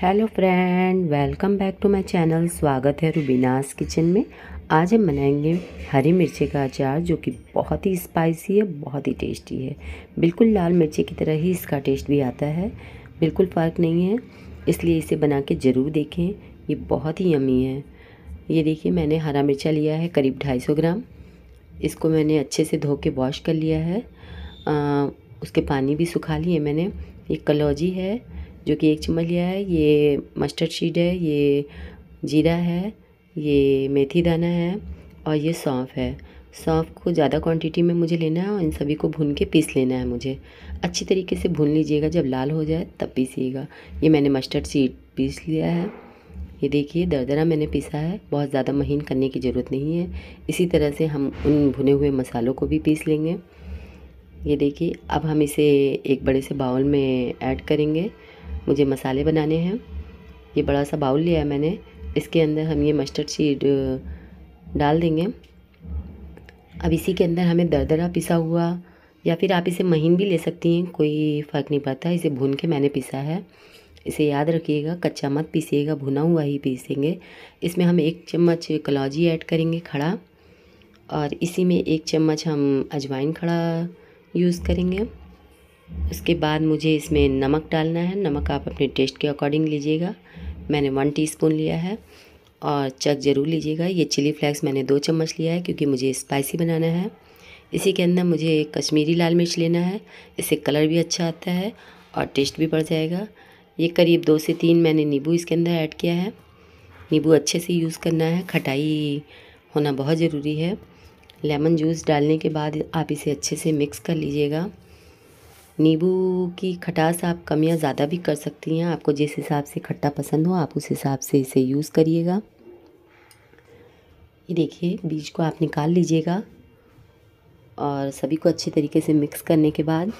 hello friend welcome back to my channel स्वागत है रूबीनास kitchen में आज हम बनाएंगे हरी मिर्ची का अचार जो कि बहुत ही स्पाइसी है बहुत ही टेस्टी है बिल्कुल लाल मिर्ची की तरह ही इसका टेस्ट भी आता है बिल्कुल फ़र्क नहीं है इसलिए इसे बना के ज़रूर देखें ये बहुत ही यमी है ये देखिए मैंने हरा मिर्चा लिया है करीब ढाई सौ ग्राम इसको मैंने अच्छे से धो के वॉश कर लिया है आ, उसके पानी भी सुखा लिए मैंने ये कलौजी है जो कि एक चम्मच लिया है ये मस्टर्ड सीड है ये जीरा है ये मेथी दाना है और ये सौंफ है सौंफ को ज़्यादा क्वांटिटी में मुझे लेना है और इन सभी को भून के पीस लेना है मुझे अच्छी तरीके से भून लीजिएगा जब लाल हो जाए तब पीसीएगा ये मैंने मस्टर्ड सीड पीस लिया है ये देखिए दरदरा मैंने पीसा है बहुत ज़्यादा महीन करने की ज़रूरत नहीं है इसी तरह से हम उन भुने हुए मसालों को भी पीस लेंगे ये देखिए अब हम इसे एक बड़े से बाउल में ऐड करेंगे मुझे मसाले बनाने हैं ये बड़ा सा बाउल लिया है मैंने इसके अंदर हम ये मस्टर्ड सीड डाल देंगे अब इसी के अंदर हमें दरदरा पिसा हुआ या फिर आप इसे महीन भी ले सकती हैं कोई फ़र्क नहीं पड़ता इसे भून के मैंने पिसा है इसे याद रखिएगा कच्चा मत पीसीएगा भुना हुआ ही पीसेंगे इसमें हम एक चम्मच कलौजी ऐड करेंगे खड़ा और इसी में एक चम्मच हम अजवाइन खड़ा यूज़ करेंगे उसके बाद मुझे इसमें नमक डालना है नमक आप अपने टेस्ट के अकॉर्डिंग लीजिएगा मैंने वन टीस्पून लिया है और चक ज़रूर लीजिएगा ये चिली फ्लेक्स मैंने दो चम्मच लिया है क्योंकि मुझे स्पाइसी बनाना है इसी के अंदर मुझे कश्मीरी लाल मिर्च लेना है इससे कलर भी अच्छा आता है और टेस्ट भी बढ़ जाएगा ये करीब दो से तीन मैंने नींबू इसके अंदर ऐड किया है नींबू अच्छे से यूज़ करना है खटाई होना बहुत ज़रूरी है लेमन जूस डालने के बाद आप इसे अच्छे से मिक्स कर लीजिएगा नींबू की खटास आप कम या ज़्यादा भी कर सकती हैं आपको जिस हिसाब से खट्टा पसंद हो आप उस हिसाब से इसे यूज़ करिएगा ये देखिए बीज को आप निकाल लीजिएगा और सभी को अच्छे तरीके से मिक्स करने के बाद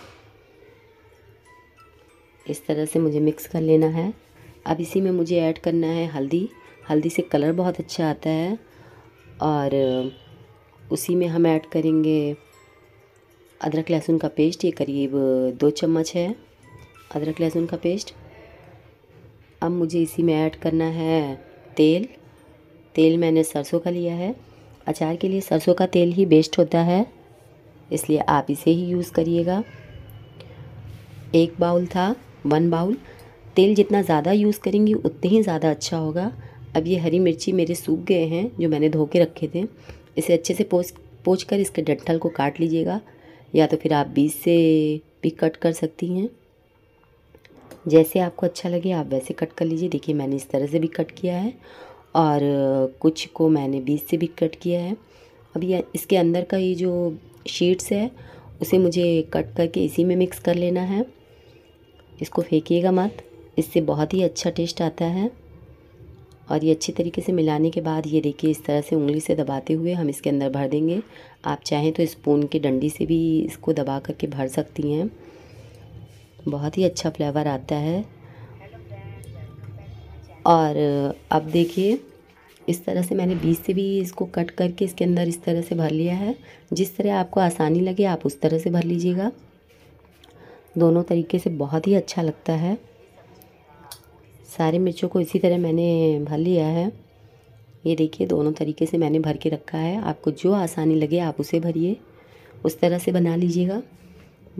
इस तरह से मुझे मिक्स कर लेना है अब इसी में मुझे ऐड करना है हल्दी हल्दी से कलर बहुत अच्छा आता है और उसी में हम ऐड करेंगे अदरक लहसुन का पेस्ट ये करीब दो चम्मच है अदरक लहसुन का पेस्ट अब मुझे इसी में ऐड करना है तेल तेल मैंने सरसों का लिया है अचार के लिए सरसों का तेल ही बेस्ट होता है इसलिए आप इसे ही यूज़ करिएगा एक बाउल था वन बाउल तेल जितना ज़्यादा यूज़ करेंगी उतने ही ज़्यादा अच्छा होगा अब ये हरी मिर्ची मेरे सूख गए हैं जो मैंने धो के रखे थे इसे अच्छे से पोच पोच कर इसके डंठल को काट लीजिएगा या तो फिर आप बीस से भी कट कर सकती हैं जैसे आपको अच्छा लगे आप वैसे कट कर लीजिए देखिए मैंने इस तरह से भी कट किया है और कुछ को मैंने बीस से भी कट किया है अब ये इसके अंदर का ये जो शीट्स है उसे मुझे कट करके इसी में मिक्स कर लेना है इसको फेंकिएगा मत इससे बहुत ही अच्छा टेस्ट आता है और ये अच्छे तरीके से मिलाने के बाद ये देखिए इस तरह से उंगली से दबाते हुए हम इसके अंदर भर देंगे आप चाहें तो स्पून की डंडी से भी इसको दबा करके भर सकती हैं बहुत ही अच्छा फ्लेवर आता है और अब देखिए इस तरह से मैंने बीच से भी इसको कट करके इसके अंदर इस तरह से भर लिया है जिस तरह आपको आसानी लगे आप उस तरह से भर लीजिएगा दोनों तरीके से बहुत ही अच्छा लगता है सारे मिर्चों को इसी तरह मैंने भर लिया है ये देखिए दोनों तरीके से मैंने भर के रखा है आपको जो आसानी लगे आप उसे भरिए उस तरह से बना लीजिएगा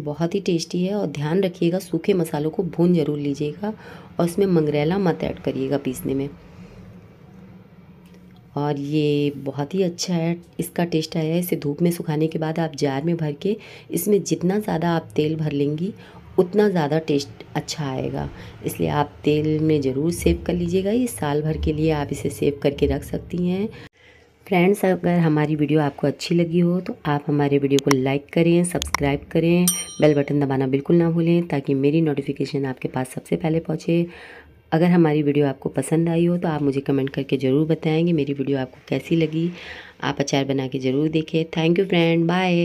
बहुत ही टेस्टी है और ध्यान रखिएगा सूखे मसालों को भून ज़रूर लीजिएगा और उसमें मंगरेला मत ऐड करिएगा पीसने में और ये बहुत ही अच्छा है इसका टेस्ट आया है इसे धूप में सुखाने के बाद आप जार में भर के इसमें जितना ज़्यादा आप तेल भर लेंगी उतना ज़्यादा टेस्ट अच्छा आएगा इसलिए आप तेल में ज़रूर सेव कर लीजिएगा ये साल भर के लिए आप इसे सेव करके रख सकती हैं फ्रेंड्स अगर हमारी वीडियो आपको अच्छी लगी हो तो आप हमारे वीडियो को लाइक करें सब्सक्राइब करें बेल बटन दबाना बिल्कुल ना भूलें ताकि मेरी नोटिफिकेशन आपके पास सबसे पहले पहुँचे अगर हमारी वीडियो आपको पसंद आई हो तो आप मुझे कमेंट करके ज़रूर बताएँगे मेरी वीडियो आपको कैसी लगी आप अचार बना के ज़रूर देखें थैंक यू फ्रेंड बाय